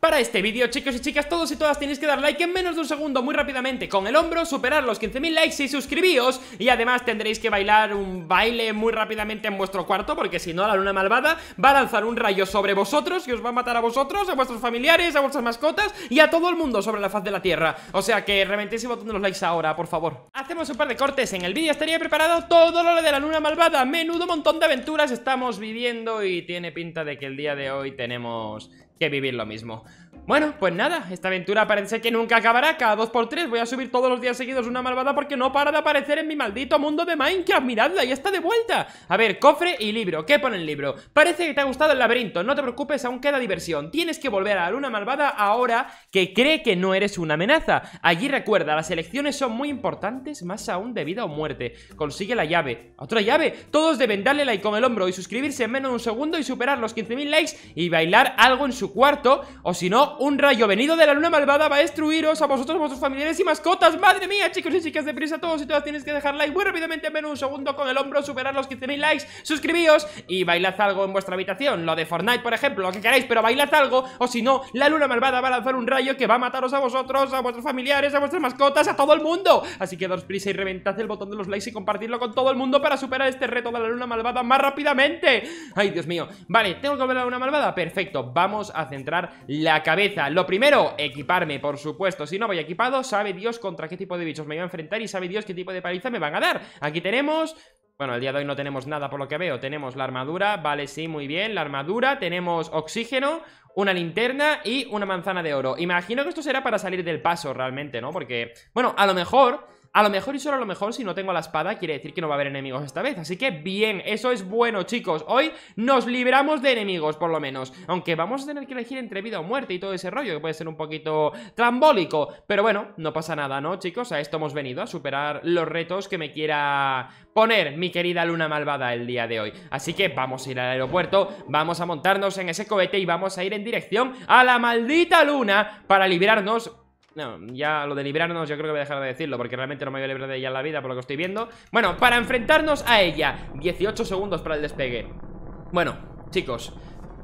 Para este vídeo, chicos y chicas, todos y todas tenéis que dar like en menos de un segundo muy rápidamente con el hombro, superar los 15.000 likes y suscribíos y además tendréis que bailar un baile muy rápidamente en vuestro cuarto porque si no la luna malvada va a lanzar un rayo sobre vosotros y os va a matar a vosotros, a vuestros familiares, a vuestras mascotas y a todo el mundo sobre la faz de la tierra. O sea que reventéis el botón de los likes ahora, por favor. Hacemos un par de cortes en el vídeo, estaría preparado todo lo de la luna malvada, menudo montón de aventuras estamos viviendo y tiene pinta de que el día de hoy tenemos que vivir lo mismo. Bueno, pues nada, esta aventura parece que nunca acabará Cada 2x3 voy a subir todos los días seguidos una malvada Porque no para de aparecer en mi maldito mundo de Minecraft Miradla, ya está de vuelta A ver, cofre y libro, ¿qué pone el libro? Parece que te ha gustado el laberinto, no te preocupes, aún queda diversión Tienes que volver a la una malvada ahora que cree que no eres una amenaza Allí recuerda, las elecciones son muy importantes, más aún de vida o muerte Consigue la llave, ¿otra llave? Todos deben darle like con el hombro y suscribirse en menos de un segundo Y superar los 15.000 likes y bailar algo en su cuarto O si no, un rayo venido de la luna malvada va a destruiros a vosotros, a vuestros familiares y mascotas. Madre mía, chicos y chicas, deprisa todos y todas tienes que dejar like muy rápidamente en un segundo con el hombro, superar los 15.000 likes, suscribíos y bailad algo en vuestra habitación. Lo de Fortnite, por ejemplo, lo que queráis, pero bailad algo o si no, la luna malvada va a lanzar un rayo que va a mataros a vosotros, a vuestros familiares, a vuestras mascotas, a todo el mundo. Así que daos prisa y reventad el botón de los likes y compartirlo con todo el mundo para superar este reto de la luna malvada más rápidamente. Ay, Dios mío. Vale, tengo que volver la luna malvada. Perfecto, vamos a centrar la cabeza lo primero, equiparme, por supuesto Si no voy equipado, sabe Dios contra qué tipo de bichos me voy a enfrentar Y sabe Dios qué tipo de paliza me van a dar Aquí tenemos... Bueno, el día de hoy no tenemos nada por lo que veo Tenemos la armadura, vale, sí, muy bien La armadura, tenemos oxígeno una linterna y una manzana de oro. Imagino que esto será para salir del paso realmente, ¿no? Porque, bueno, a lo mejor a lo mejor y solo a lo mejor si no tengo la espada quiere decir que no va a haber enemigos esta vez Así que bien, eso es bueno chicos Hoy nos libramos de enemigos por lo menos Aunque vamos a tener que elegir entre vida o muerte y todo ese rollo Que puede ser un poquito trambólico Pero bueno, no pasa nada, ¿no chicos? A esto hemos venido, a superar los retos que me quiera poner mi querida luna malvada el día de hoy Así que vamos a ir al aeropuerto Vamos a montarnos en ese cohete y vamos a ir en dirección a la maldita luna Para librarnos no, ya lo de librarnos yo creo que voy a dejar de decirlo Porque realmente no me voy a librar de ella en la vida por lo que estoy viendo Bueno, para enfrentarnos a ella 18 segundos para el despegue Bueno, chicos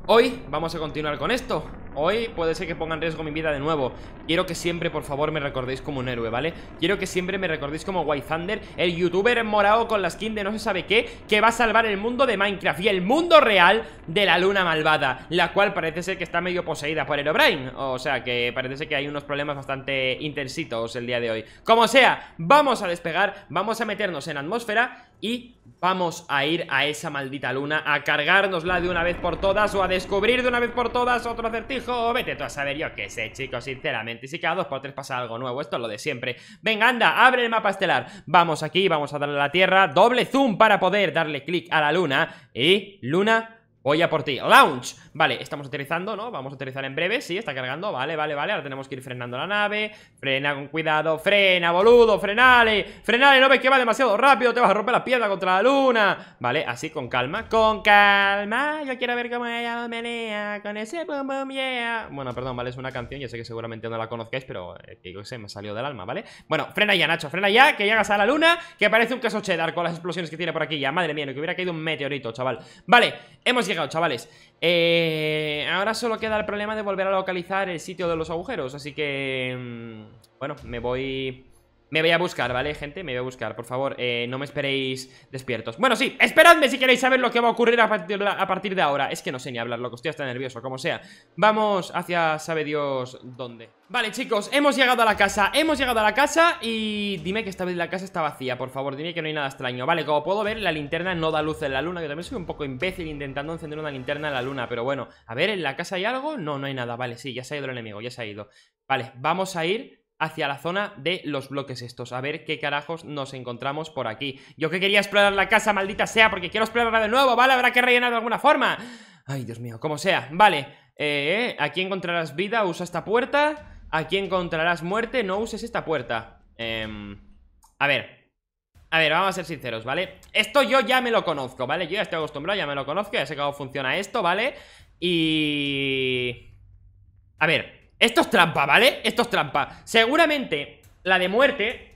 Hoy vamos a continuar con esto Hoy puede ser que ponga en riesgo mi vida de nuevo Quiero que siempre, por favor, me recordéis como un héroe, ¿vale? Quiero que siempre me recordéis como White Thunder El youtuber morado con la skin de no se sabe qué Que va a salvar el mundo de Minecraft Y el mundo real de la luna malvada La cual parece ser que está medio poseída por el O'Brien. O sea, que parece ser que hay unos problemas bastante intensitos el día de hoy Como sea, vamos a despegar Vamos a meternos en atmósfera y vamos a ir a esa maldita luna a cargárnosla de una vez por todas o a descubrir de una vez por todas otro acertijo vete tú a saber yo qué sé, chicos, sinceramente. Si cada dos por tres pasa algo nuevo, esto es lo de siempre. Venga, anda, abre el mapa estelar. Vamos aquí, vamos a darle a la Tierra, doble zoom para poder darle clic a la luna y luna... Voy a por ti. Launch. Vale, estamos aterrizando, ¿no? Vamos a aterrizar en breve, sí, está cargando, vale, vale, vale Ahora tenemos que ir frenando la nave Frena con cuidado, frena, boludo, frenale Frenale, no ves que va demasiado rápido Te vas a romper la pierna contra la luna Vale, así, con calma, con calma Yo quiero ver cómo ella menea Con ese bum bum yeah Bueno, perdón, vale, es una canción, yo sé que seguramente no la conozcáis Pero, digo eh, que sé, me salió del alma, ¿vale? Bueno, frena ya, Nacho, frena ya, que llegas a la luna Que parece un caso cheddar con las explosiones que tiene por aquí ya Madre mía, que hubiera caído un meteorito, chaval Vale, hemos llegado, chavales Eh... Eh, ahora solo queda el problema de volver a localizar el sitio de los agujeros, así que... Mm, bueno, me voy me voy a buscar, ¿vale, gente? Me voy a buscar, por favor eh, No me esperéis despiertos Bueno, sí, esperadme si queréis saber lo que va a ocurrir a partir, de ahora Es que no sé ni hablar, loco, estoy hasta nervioso, como sea Vamos hacia sabe Dios dónde Vale, chicos, hemos llegado a la casa Hemos llegado a la casa y dime que esta vez la casa está vacía Por favor, dime que no hay nada extraño Vale, como puedo ver, la linterna no da luz en la luna Yo también soy un poco imbécil intentando encender una linterna en la luna Pero bueno, a ver, ¿en la casa hay algo? No, no hay nada, vale, sí, ya se ha ido el enemigo, ya se ha ido Vale, vamos a ir hacia la zona de los bloques estos A ver qué carajos nos encontramos por aquí Yo que quería explorar la casa, maldita sea Porque quiero explorarla de nuevo, ¿vale? Habrá que rellenar de alguna forma Ay, Dios mío, como sea Vale, eh, eh aquí encontrarás vida Usa esta puerta Aquí encontrarás muerte No uses esta puerta em, A ver a ver, vamos a ser sinceros, ¿vale? Esto yo ya me lo conozco, ¿vale? Yo ya estoy acostumbrado, ya me lo conozco, ya sé cómo funciona esto, ¿vale? Y... A ver, esto es trampa, ¿vale? Esto es trampa Seguramente la de muerte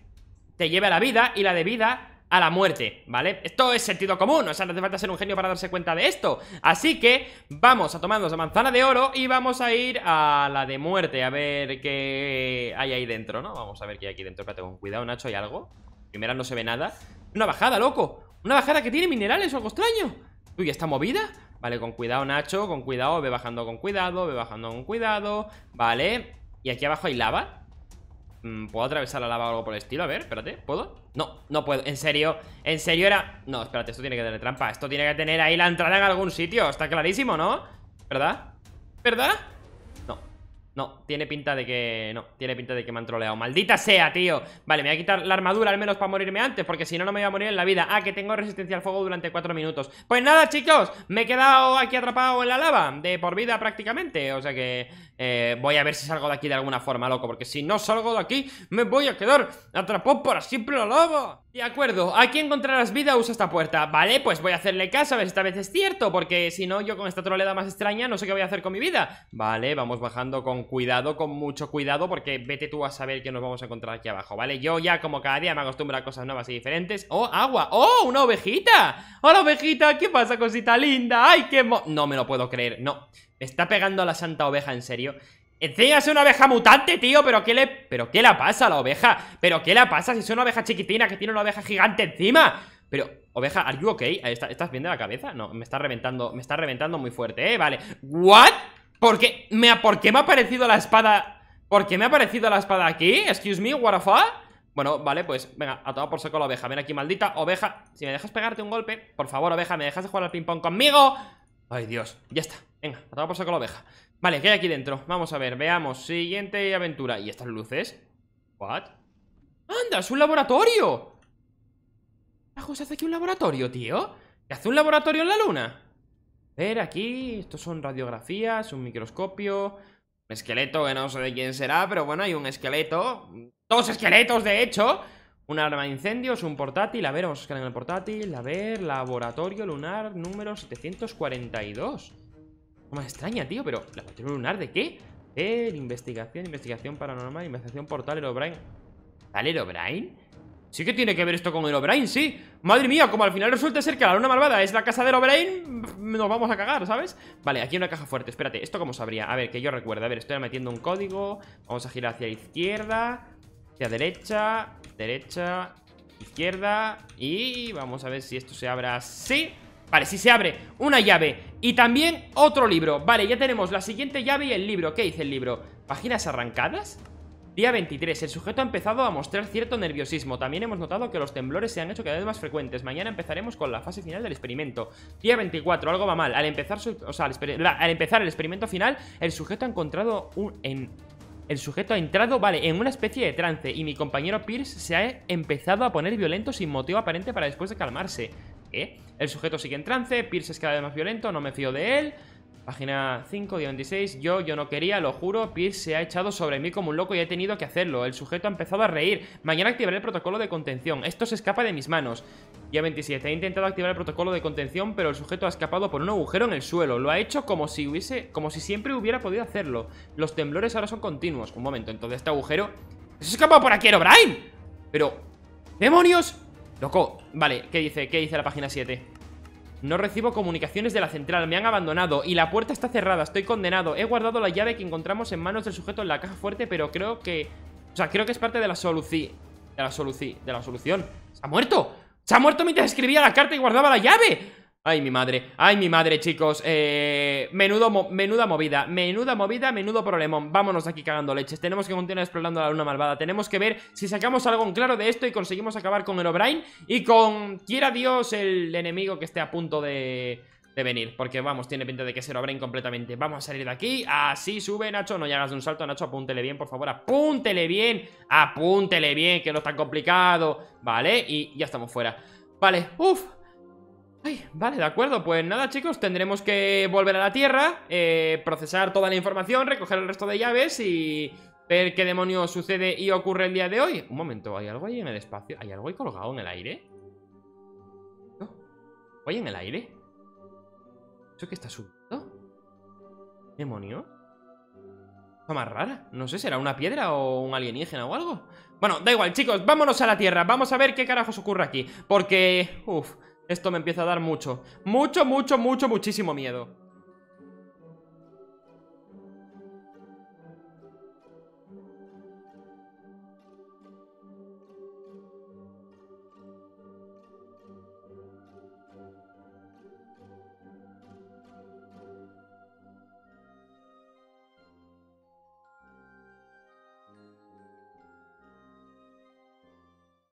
te lleve a la vida y la de vida a la muerte, ¿vale? Esto es sentido común, o sea, no hace falta ser un genio para darse cuenta de esto Así que vamos a tomarnos la manzana de oro y vamos a ir a la de muerte A ver qué hay ahí dentro, ¿no? Vamos a ver qué hay aquí dentro, espérate, con cuidado, Nacho, ¿hay algo? Primera no se ve nada Una bajada, loco Una bajada que tiene minerales o algo extraño Uy, ¿está movida? Vale, con cuidado Nacho, con cuidado, ve bajando con cuidado, ve bajando con cuidado Vale, y aquí abajo hay lava mm, ¿Puedo atravesar la lava o algo por el estilo? A ver, espérate, ¿puedo? No, no puedo, en serio, en serio era... No, espérate, esto tiene que tener trampa Esto tiene que tener ahí la entrada en algún sitio, está clarísimo, ¿no? ¿Verdad? ¿Verdad? No, tiene pinta de que... No, tiene pinta de que me han troleado ¡Maldita sea, tío! Vale, me voy a quitar la armadura al menos para morirme antes Porque si no, no me voy a morir en la vida Ah, que tengo resistencia al fuego durante cuatro minutos Pues nada, chicos, me he quedado aquí atrapado en la lava De por vida prácticamente O sea que... Eh, voy a ver si salgo de aquí de alguna forma, loco Porque si no salgo de aquí, me voy a quedar atrapado para siempre en la De acuerdo, aquí encontrarás vida, usa esta puerta Vale, pues voy a hacerle caso, a ver si esta vez es cierto Porque si no, yo con esta troleda más extraña no sé qué voy a hacer con mi vida Vale, vamos bajando con cuidado, con mucho cuidado Porque vete tú a saber Que nos vamos a encontrar aquí abajo, ¿vale? Yo ya como cada día me acostumbro a cosas nuevas y diferentes ¡Oh, agua! ¡Oh, una ovejita! ¡Hola, ovejita! ¿Qué pasa, cosita linda? ¡Ay, qué mo... No me lo puedo creer, no está pegando a la santa oveja, en serio. Encima una oveja mutante, tío, pero ¿qué le... ¿Pero qué la pasa a la oveja? ¿Pero qué la pasa si es una oveja chiquitina que tiene una oveja gigante encima? Pero, oveja, ¿are you ¿Estás bien de la cabeza? No, me está reventando, me está reventando muy fuerte, ¿eh? Vale. ¿What? ¿Por qué me, ¿por qué me ha aparecido la espada? ¿Por qué me ha aparecido la espada aquí? Excuse me, what the fuck? Bueno, vale, pues venga, a tomar por saco la oveja Ven aquí, maldita oveja Si me dejas pegarte un golpe, por favor, oveja, ¿me dejas de jugar al ping-pong conmigo? Ay, Dios, ya está Venga, a por saco la oveja Vale, ¿qué hay aquí dentro? Vamos a ver, veamos Siguiente aventura ¿Y estas luces? ¿What? ¡Anda, es un laboratorio! ¿Qué se hace aquí un laboratorio, tío? ¿Qué hace un laboratorio en la luna? A ver, aquí Estos son radiografías, un microscopio Un esqueleto que no sé de quién será Pero bueno, hay un esqueleto Dos esqueletos, de hecho un arma de incendios, un portátil, a ver, vamos a escalar en el portátil, a ver, laboratorio lunar número 742 más extraña, tío, pero ¿la patrulla lunar de qué? Eh, investigación, investigación paranormal, investigación portal, el O'Brien. ¿Tal Sí que tiene que ver esto con el O'Brien, sí. Madre mía, como al final resulta ser que la luna malvada es la casa del O'Brien, nos vamos a cagar, ¿sabes? Vale, aquí hay una caja fuerte. Espérate, ¿esto cómo sabría? A ver, que yo recuerdo. A ver, estoy metiendo un código. Vamos a girar hacia izquierda, hacia derecha, derecha, izquierda. Y vamos a ver si esto se abre así. Vale, si se abre una llave y también otro libro Vale, ya tenemos la siguiente llave y el libro ¿Qué dice el libro? ¿Páginas arrancadas? Día 23, el sujeto ha empezado a mostrar cierto nerviosismo También hemos notado que los temblores se han hecho cada vez más frecuentes Mañana empezaremos con la fase final del experimento Día 24, algo va mal Al empezar, al, empezar el experimento final El sujeto ha encontrado un... En, el sujeto ha entrado, vale, en una especie de trance Y mi compañero Pierce se ha empezado a poner violento sin motivo aparente para después de calmarse ¿eh? El sujeto sigue en trance, Pierce es cada vez más violento, no me fío de él. Página 5, día 26. Yo, yo no quería, lo juro. Pierce se ha echado sobre mí como un loco y he tenido que hacerlo. El sujeto ha empezado a reír. Mañana activaré el protocolo de contención. Esto se escapa de mis manos. Día 27. He intentado activar el protocolo de contención, pero el sujeto ha escapado por un agujero en el suelo. Lo ha hecho como si hubiese. como si siempre hubiera podido hacerlo. Los temblores ahora son continuos. Un momento, entonces este agujero. ¡Se escapado por aquí, O'Brien! Pero. ¡Demonios! Loco, vale, ¿qué dice? ¿Qué dice la página 7? No recibo comunicaciones de la central, me han abandonado y la puerta está cerrada, estoy condenado. He guardado la llave que encontramos en manos del sujeto en la caja fuerte, pero creo que... O sea, creo que es parte de la solución. De la solución. De la solución. ¡Se ha muerto! ¡Se ha muerto mientras escribía la carta y guardaba la llave! Ay, mi madre, ay, mi madre, chicos eh, Menuda movida Menuda movida, menudo problemón Vámonos aquí cagando leches, tenemos que continuar explorando la luna malvada Tenemos que ver si sacamos algo en claro de esto Y conseguimos acabar con el O'Brien Y con, quiera Dios, el enemigo Que esté a punto de, de venir Porque vamos, tiene pinta de que se el abren completamente Vamos a salir de aquí, así sube Nacho No llegas de un salto, Nacho, apúntele bien, por favor Apúntele bien, apúntele bien Que no es tan complicado, vale Y ya estamos fuera Vale, uff vale, de acuerdo, pues nada chicos, tendremos que volver a la Tierra, eh, procesar toda la información, recoger el resto de llaves y ver qué demonios sucede y ocurre el día de hoy. Un momento, ¿hay algo ahí en el espacio? ¿Hay algo ahí colgado en el aire? ¿No? ¿Hay en el aire? ¿Eso qué está subiendo? ¿Demonio? ¡Qué más rara. No sé, ¿será una piedra o un alienígena o algo? Bueno, da igual, chicos, vámonos a la Tierra. Vamos a ver qué carajos ocurre aquí. Porque... Uf... Esto me empieza a dar mucho Mucho, mucho, mucho, muchísimo miedo